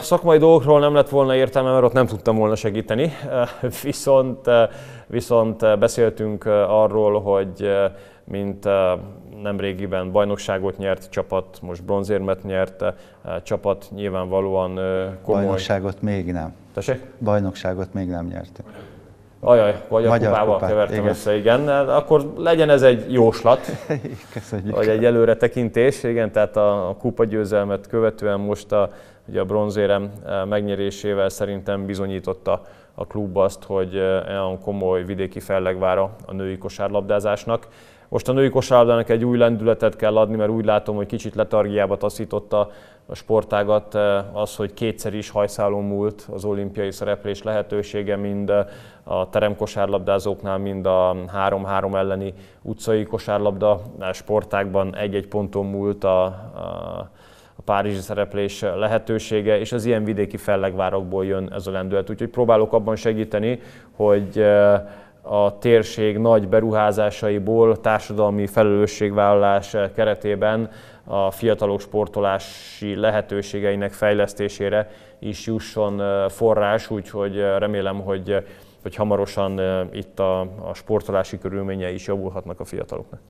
Szakmai dolgokról nem lett volna értelme, mert ott nem tudtam volna segíteni, viszont, viszont beszéltünk arról, hogy mint nemrégiben bajnokságot nyert csapat, most bronzérmet nyert csapat, nyilvánvalóan komoly... Bajnokságot még nem. Tessék? Bajnokságot még nem nyert. Ajaj, vagy a kupával kevertem igen. össze, igen. Akkor legyen ez egy jóslat, Köszönjük. vagy egy előre tekintés, igen, tehát a, a kupa győzelmet követően most a, Ugye a bronzérem eh, megnyerésével szerintem bizonyította a klub azt, hogy eh, olyan komoly vidéki fellegvára a női kosárlabdázásnak. Most a női kosárlabdának egy új lendületet kell adni, mert úgy látom, hogy kicsit letargiába taszította a sportágat eh, az, hogy kétszer is hajszálon múlt az olimpiai szereplés lehetősége, mind a teremkosárlabdázóknál, mind a 3-3 elleni utcai kosárlabda sportágban egy-egy ponton múlt a, a a párizsi szereplés lehetősége, és az ilyen vidéki fellegvárokból jön ez a lendület. Úgyhogy próbálok abban segíteni, hogy eh, a térség nagy beruházásaiból társadalmi felelősségvállalás eh, keretében a fiatalok sportolási lehetőségeinek fejlesztésére is jusson eh, forrás, úgyhogy remélem, hogy, hogy hamarosan itt a, a sportolási körülményei is javulhatnak a fiataloknak.